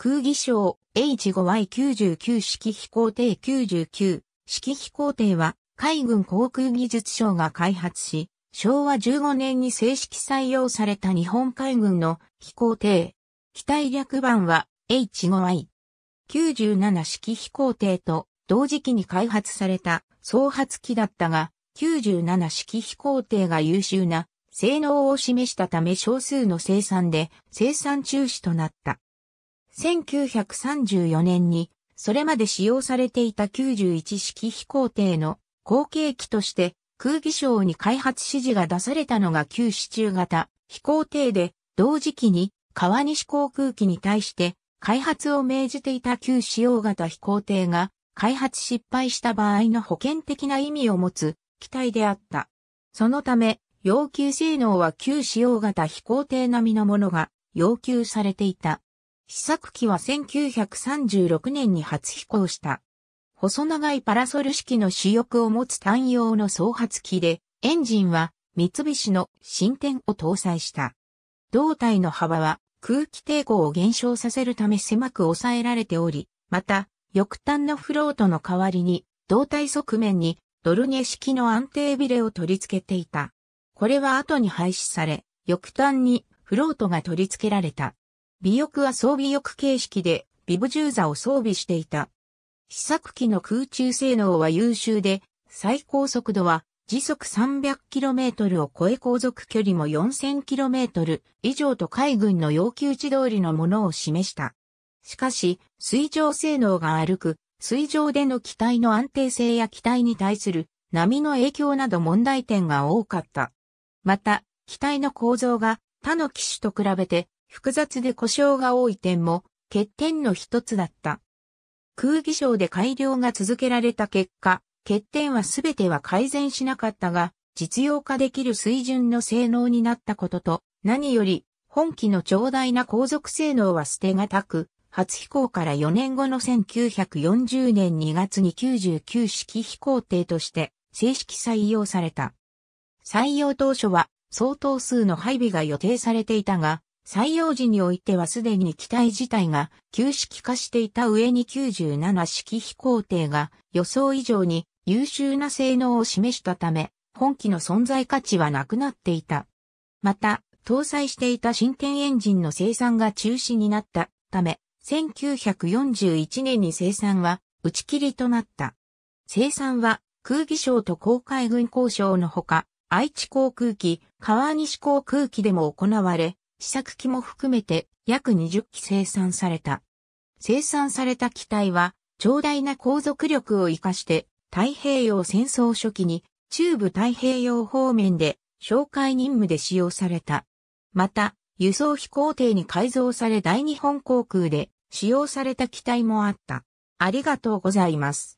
空技賞 H5Y99 式飛行艇99式飛行艇は海軍航空技術省が開発し、昭和15年に正式採用された日本海軍の飛行艇。機体略版は H5Y97 式飛行艇と同時期に開発された総発機だったが、97式飛行艇が優秀な性能を示したため少数の生産で生産中止となった。1934年に、それまで使用されていた91式飛行艇の後継機として空技省に開発指示が出されたのが旧市中型飛行艇で、同時期に川西航空機に対して開発を命じていた旧使用型飛行艇が開発失敗した場合の保険的な意味を持つ機体であった。そのため、要求性能は旧使用型飛行艇並みのものが要求されていた。試作機は1936年に初飛行した。細長いパラソル式の主翼を持つ単用の総発機で、エンジンは三菱の新展を搭載した。胴体の幅は空気抵抗を減少させるため狭く抑えられており、また、翼端のフロートの代わりに、胴体側面にドルネ式の安定ビレを取り付けていた。これは後に廃止され、翼端にフロートが取り付けられた。尾翼は装備翼形式で、ビブジューザを装備していた。試作機の空中性能は優秀で、最高速度は時速 300km を超え航続距離も 4000km 以上と海軍の要求値通りのものを示した。しかし、水上性能が悪く、水上での機体の安定性や機体に対する波の影響など問題点が多かった。また、機体の構造が他の機種と比べて複雑で故障が多い点も欠点の一つだった。空気症で改良が続けられた結果、欠点は全ては改善しなかったが、実用化できる水準の性能になったことと、何より、本機の長大な航続性能は捨てがたく、初飛行から4年後の1940年2月に99式飛行艇として正式採用された。採用当初は相当数の配備が予定されていたが、採用時においてはすでに機体自体が旧式化していた上に97式飛行艇が予想以上に優秀な性能を示したため、本機の存在価値はなくなっていた。また、搭載していた新天エンジンの生産が中止になったため、1941年に生産は打ち切りとなった。生産は空気省と航海軍交渉のほか、愛知航空機、川西航空機でも行われ、試作機も含めて約20機生産された。生産された機体は、長大な航続力を活かして、太平洋戦争初期に中部太平洋方面で哨戒任務で使用された。また、輸送飛行艇に改造され大日本航空で使用された機体もあった。ありがとうございます。